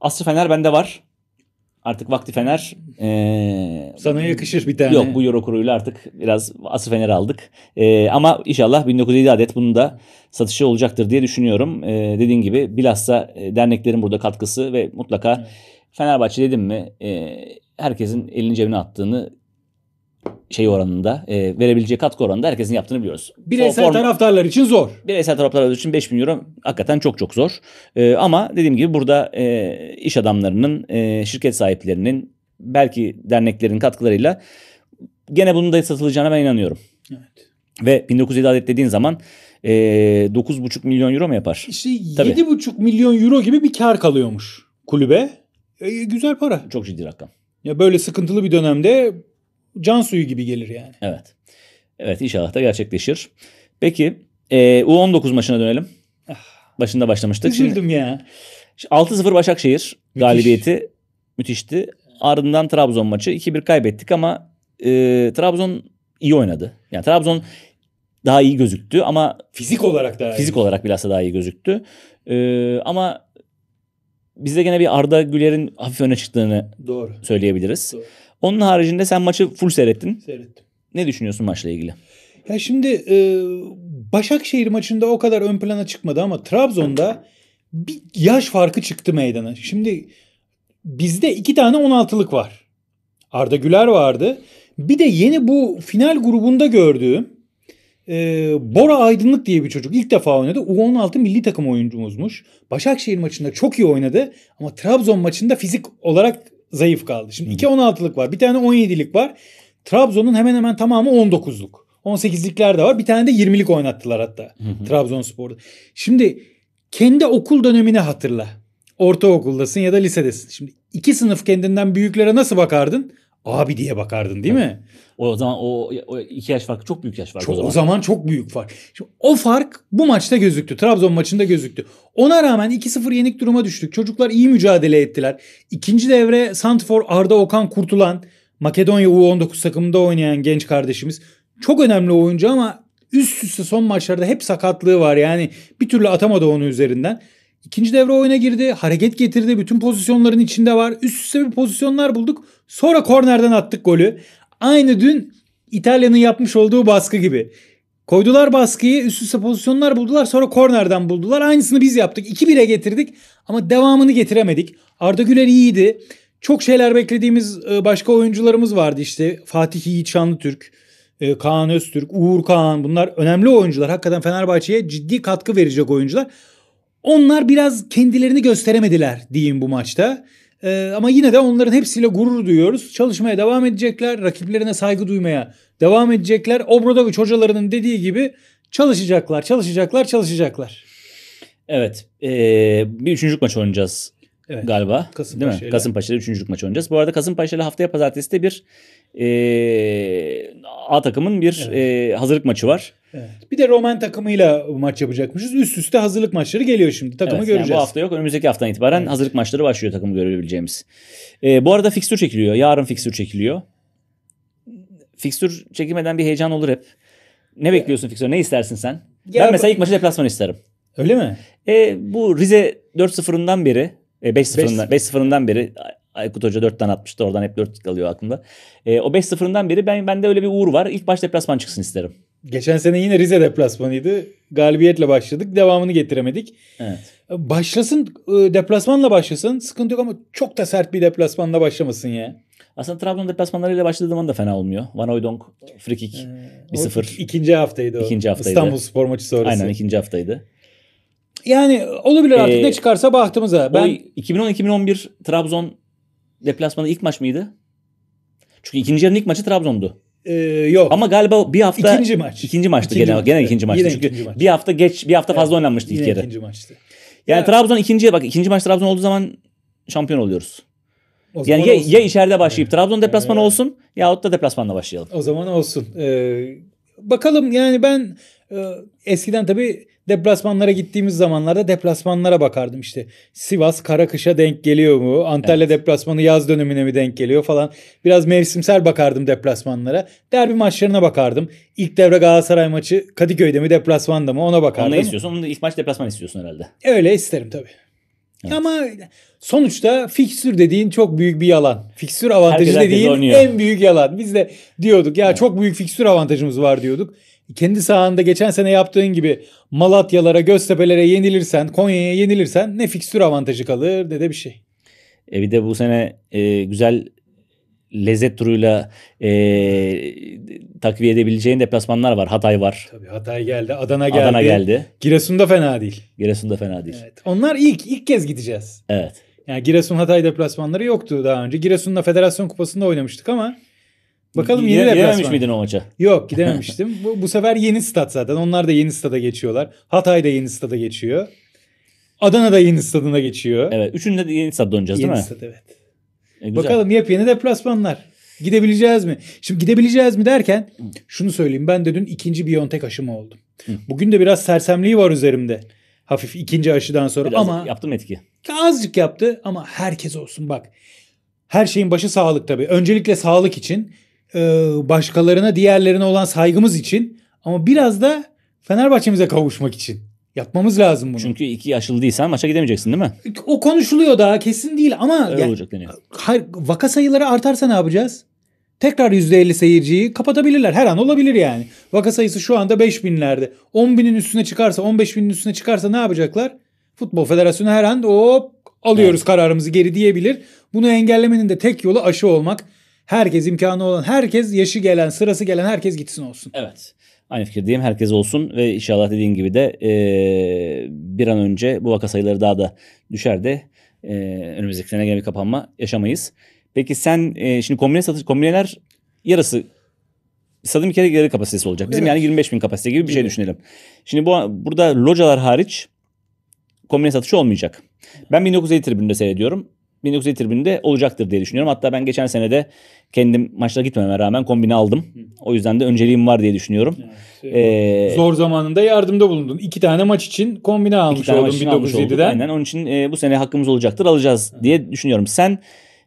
Aslı Fener bende var artık vakti Fener. E, Sana yakışır bir tane. Yok bu euro kuruyla artık biraz ası Fener aldık. E, ama inşallah 1907 adet bunun da satışı olacaktır diye düşünüyorum. E, dediğin gibi bilhassa derneklerin burada katkısı ve mutlaka evet. Fenerbahçe dedim mi e, herkesin elini cebine attığını şey oranında e, verebileceği katkı oranında herkesin yaptığını biliyoruz. Bireysel Form, taraftarlar için zor. Bireysel taraftarlar için 5 bin euro hakikaten çok çok zor. E, ama dediğim gibi burada e, iş adamlarının, e, şirket sahiplerinin belki derneklerin katkılarıyla gene bunun da satılacağına ben inanıyorum. Evet. Ve 1907 adet dediğin zaman e, 9,5 milyon euro mu yapar? İşte 7,5 milyon euro gibi bir kar kalıyormuş kulübe. E, güzel para. Çok ciddi rakam. Ya böyle sıkıntılı bir dönemde can suyu gibi gelir yani. Evet. Evet inşallah da gerçekleşir. Peki e, U19 maçına dönelim. Ah. Başında başlamıştık. Üzüldüm ya. 6-0 Başakşehir Müthiş. galibiyeti müthişti. Ardından Trabzon maçı 2-1 kaybettik ama e, Trabzon iyi oynadı. Yani Trabzon daha iyi gözüktü ama fizik olarak daha fizik iyi. olarak bilhassa daha iyi gözüktü. Ee, ama bizde gene bir Arda Güler'in hafif öne çıktığını Doğru. söyleyebiliriz. Doğru. Onun haricinde sen maçı full seyrettin. Seyrettim. Ne düşünüyorsun maçla ilgili? Ya şimdi e, Başakşehir maçında o kadar ön plana çıkmadı ama Trabzon'da bir yaş farkı çıktı meydana. Şimdi bizde iki tane 16'lık var. Arda Güler vardı. Bir de yeni bu final grubunda gördüğüm e, Bora Aydınlık diye bir çocuk ilk defa oynadı. U16 milli takım oyuncumuzmuş. Başakşehir maçında çok iyi oynadı ama Trabzon maçında fizik olarak zayıf kaldı. Şimdi iki 16'lık var. Bir tane 17'lik var. Trabzon'un hemen hemen tamamı 19'luk. 18'likler de var. Bir tane de 20'lik oynattılar hatta Trabzonspor'da. Şimdi kendi okul dönemini hatırla. Ortaokuldasın ya da lisedesin. Şimdi iki sınıf kendinden büyüklere nasıl bakardın? abi diye bakardın değil evet. mi? O zaman o, o iki yaş farkı çok büyük yaş farkı çok, o zaman. O zaman çok büyük fark. Şimdi o fark bu maçta gözüktü. Trabzon maçında gözüktü. Ona rağmen 2-0 yenik duruma düştük. Çocuklar iyi mücadele ettiler. İkinci devre Santifor Arda Okan Kurtulan Makedonya U19 takımında oynayan genç kardeşimiz. Çok önemli oyuncu ama üst üste son maçlarda hep sakatlığı var. Yani bir türlü atamadı onu üzerinden. İkinci devre oyuna girdi. Hareket getirdi. Bütün pozisyonların içinde var. Üst üste bir pozisyonlar bulduk. Sonra kornerden attık golü. Aynı dün İtalya'nın yapmış olduğu baskı gibi. Koydular baskıyı üst üste pozisyonlar buldular sonra kornerden buldular. Aynısını biz yaptık. 2-1'e getirdik ama devamını getiremedik. Arda Güler iyiydi. Çok şeyler beklediğimiz e, başka oyuncularımız vardı işte. Fatih Yiğit Şanlıtürk, e, Kaan Öztürk, Uğur Kaan bunlar önemli oyuncular. Hakikaten Fenerbahçe'ye ciddi katkı verecek oyuncular. Onlar biraz kendilerini gösteremediler diyeyim bu maçta. Ee, ama yine de onların hepsiyle gurur duyuyoruz. Çalışmaya devam edecekler. Rakiplerine saygı duymaya devam edecekler. Obradoviç hocalarının dediği gibi çalışacaklar, çalışacaklar, çalışacaklar. Evet. Ee, bir üçüncü maç oynayacağız Evet. Galiba. Kasımpaşa değil mi? Kasımpaşa'da üçüncülük maçı oynayacağız. Bu arada Kasımpaşa ile haftaya pazartesi de bir e, A takımın bir evet. e, hazırlık maçı var. Evet. Bir de Roman takımıyla maç yapacakmışız. Üst üste hazırlık maçları geliyor şimdi. Takımı evet, göreceğiz. Yani bu hafta yok. Önümüzdeki haftadan itibaren evet. hazırlık maçları başlıyor takımı görebileceğimiz. E, bu arada fikstür çekiliyor. Yarın fikstür çekiliyor. Fikstür çekilmeden bir heyecan olur hep. Ne bekliyorsun evet. fikstür? Ne istersin sen? Ya ben mesela ilk maçı deplasman isterim. Öyle mi? E, bu Rize 4-0'ından beri e, 5-0'ından, 5-0'ından beri Aykut Hoca 4 atmıştı. Oradan hep 4 kalıyor aklımda. E, o 5-0'ından beri ben bende öyle bir uğur var. İlk baş deplasman çıksın isterim. Geçen sene yine Rize deplasmanıydı. Galibiyetle başladık. Devamını getiremedik. Evet. Başlasın e, deplasmanla başlasın. Sıkıntı yok ama çok da sert bir deplasmanla başlamasın ya. Aslında Trabzon deplasmanlarıyla başladığı zaman da fena olmuyor. Van Oydonk, free 1-0. E, ikinci haftaydı o. İkinci haftaydı. İstanbul spor maçı sonrası. Aynen ikinci haftaydı. Yani olabilir artık ee, ne çıkarsa bahtımıza. Ben 2010-2011 Trabzon deplasmanı ilk maç mıydı? Çünkü ikinci yarının ilk maçı Trabzon'du. Ee, yok. Ama galiba bir hafta ikinci maç. İkinci maçtı ikinci genel genel ikinci maçtı. Yine Çünkü ikinci maç. bir hafta geç bir hafta fazla yani, oynanmıştı ilk yarı. İkinci maçtı. Yani ya. Trabzon ikinci bak ikinci maç Trabzon olduğu zaman şampiyon oluyoruz. O yani ya, olsun. ya içeride başlayıp yani. Trabzon deplasmanı yani. olsun ya da deplasmanla başlayalım. O zaman olsun. Ee, bakalım yani ben ee, eskiden tabii deplasmanlara gittiğimiz zamanlarda deplasmanlara bakardım işte. Sivas Karakış'a denk geliyor mu? Antalya evet. deplasmanı yaz dönemine mi denk geliyor falan. Biraz mevsimsel bakardım deplasmanlara. Derbi maçlarına bakardım. İlk devre Galatasaray maçı Kadıköy'de mi deplasmanda mı ona bakardım. Onu istiyorsun. Onu ilk maç deplasman istiyorsun herhalde. Öyle isterim tabii. Evet. Ama sonuçta fikstür dediğin çok büyük bir yalan. Fikstür avantajı herkes, dediğin oynuyor. en büyük yalan. Biz de diyorduk ya evet. çok büyük fikstür avantajımız var diyorduk kendi sahanda geçen sene yaptığın gibi Malatyalara, Göztepe'lere yenilirsen, Konya'ya yenilirsen ne fikstür avantajı kalır dede bir şey. E bir de bu sene e, güzel lezzet turuyla e, takviye edebileceğin deplasmanlar var. Hatay var. Tabii Hatay geldi, Adana geldi. Adana geldi. Giresun'da fena değil. Giresun'da fena değil. Evet. Onlar ilk ilk kez gideceğiz. Evet. Yani Giresun Hatay deplasmanları yoktu daha önce. Giresun'la Federasyon Kupası'nda oynamıştık ama Bakalım yeni Gide, Gidememiş miydin o maça? Yok gidememiştim. <laughs> bu, bu sefer yeni stat zaten. Onlar da yeni stada geçiyorlar. Hatay da yeni stada geçiyor. Adana da yeni stadına geçiyor. Evet. Üçünde de yeni stad döneceğiz yeni değil mi? Yeni stad evet. E, güzel. Bakalım yepyeni deplasmanlar. Gidebileceğiz mi? Şimdi gidebileceğiz mi derken şunu söyleyeyim. Ben de dün ikinci Biontech aşımı oldum. Bugün de biraz sersemliği var üzerimde. Hafif ikinci aşıdan sonra biraz ama... Yaptım etki. Azıcık yaptı ama herkes olsun bak. Her şeyin başı sağlık tabii. Öncelikle sağlık için e, başkalarına diğerlerine olan saygımız için ama biraz da Fenerbahçe'mize kavuşmak için. Yapmamız lazım bunu. Çünkü iki yaşlıdıysan maça gidemeyeceksin değil mi? O konuşuluyor daha kesin değil ama. Öyle yani, olacak deniyor. vaka sayıları artarsa ne yapacağız? Tekrar %50 seyirciyi kapatabilirler. Her an olabilir yani. Vaka sayısı şu anda 5000'lerde. 10.000'in üstüne çıkarsa 15.000'in üstüne çıkarsa ne yapacaklar? Futbol Federasyonu her an hop alıyoruz evet. kararımızı geri diyebilir. Bunu engellemenin de tek yolu aşı olmak. Herkes imkanı olan herkes yaşı gelen sırası gelen herkes gitsin olsun. Evet. Aynı fikirdeyim. Herkes olsun ve inşallah dediğin gibi de e, bir an önce bu vaka sayıları daha da düşer de e, önümüzdeki sene gene bir kapanma yaşamayız. Peki sen e, şimdi kombine satış kombineler yarısı stadın bir kere yarı kapasitesi olacak. Bizim evet. yani 25 bin kapasite gibi bir şey düşünelim. Şimdi bu burada localar hariç kombine satışı olmayacak. Ben 1950 tribünde seyrediyorum. 1950 tribünde olacaktır diye düşünüyorum. Hatta ben geçen sene de kendim maçlara gitmeme rağmen kombine aldım. O yüzden de önceliğim var diye düşünüyorum. Şey yani ee, zor zamanında yardımda bulundun. İki tane maç için kombine almış oldun 1907'den. Aynen onun için e, bu sene hakkımız olacaktır alacağız Hı. diye düşünüyorum. Sen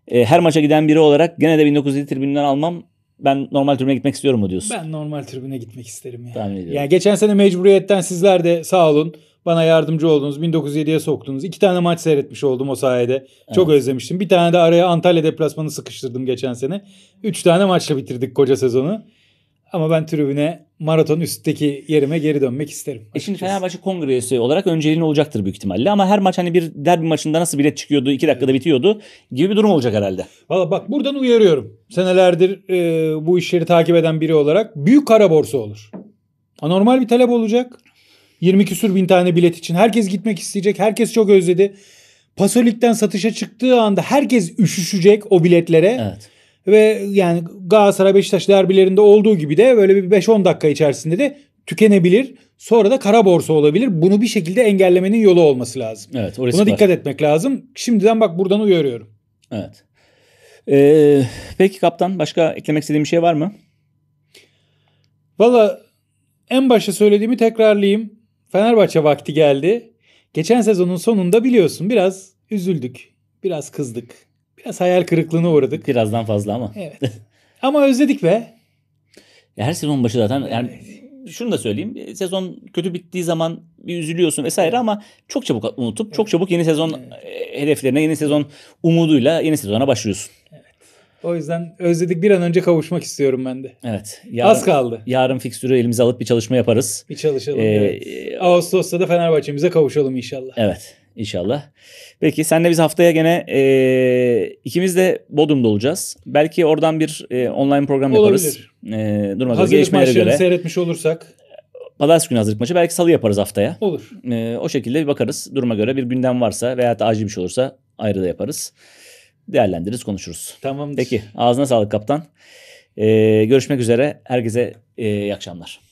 e, her maça giden biri olarak gene de 1907 tribünden almam ben normal tribüne gitmek istiyorum mu diyorsun? Ben normal tribüne gitmek isterim ya. Yani. yani geçen sene mecburiyetten sizler de sağ olun bana yardımcı oldunuz. 1907'ye soktunuz. İki tane maç seyretmiş oldum o sayede. Evet. Çok özlemiştim. Bir tane de araya Antalya deplasmanı sıkıştırdım geçen sene. Üç tane maçla bitirdik koca sezonu. Ama ben tribüne maraton üstteki yerime geri dönmek isterim. Açıkçası. E şimdi Fenerbahçe kongre üyesi olarak önceliğin olacaktır büyük ihtimalle. Ama her maç hani bir derbi maçında nasıl bilet çıkıyordu, iki dakikada bitiyordu gibi bir durum olacak herhalde. Valla bak buradan uyarıyorum. Senelerdir e, bu işleri takip eden biri olarak büyük kara borsa olur. Anormal bir talep olacak. 20 küsür bin tane bilet için. Herkes gitmek isteyecek. Herkes çok özledi. Pasolik'ten satışa çıktığı anda herkes üşüşecek o biletlere. Evet. Ve yani Galatasaray Beşiktaş derbilerinde olduğu gibi de böyle bir 5-10 dakika içerisinde de tükenebilir. Sonra da kara borsa olabilir. Bunu bir şekilde engellemenin yolu olması lazım. Evet, Buna var. dikkat etmek lazım. Şimdiden bak buradan uyarıyorum. Evet. Ee, peki kaptan başka eklemek istediğim bir şey var mı? Valla en başta söylediğimi tekrarlayayım. Fenerbahçe vakti geldi. Geçen sezonun sonunda biliyorsun biraz üzüldük, biraz kızdık, biraz hayal kırıklığına uğradık. Birazdan fazla ama. Evet. <laughs> ama özledik be. Her sezon başı zaten yani şunu da söyleyeyim. Sezon kötü bittiği zaman bir üzülüyorsun vesaire ama çok çabuk unutup çok çabuk yeni sezon evet. E, hedeflerine, yeni sezon umuduyla yeni sezona başlıyorsun. O yüzden özledik bir an önce kavuşmak istiyorum ben de. Evet. Yarın, Az kaldı. Yarın fikstürü elimize alıp bir çalışma yaparız. Bir çalışalım. Ee, evet. Ağustos'ta da Fenerbahçe'mize kavuşalım inşallah. Evet. inşallah. Peki senle biz haftaya gene e, ikimiz de Bodrum'da olacağız. Belki oradan bir e, online program Olabilir. yaparız. E, durmadan Hazırlık gelişmelere göre. seyretmiş olursak. Pazartesi günü hazırlık maçı. Belki salı yaparız haftaya. Olur. E, o şekilde bir bakarız. Duruma göre bir gündem varsa veya da acil bir şey olursa ayrı da yaparız değerlendiririz, konuşuruz. Tamam. Peki ağzına sağlık kaptan. Ee, görüşmek üzere. Herkese e, iyi akşamlar.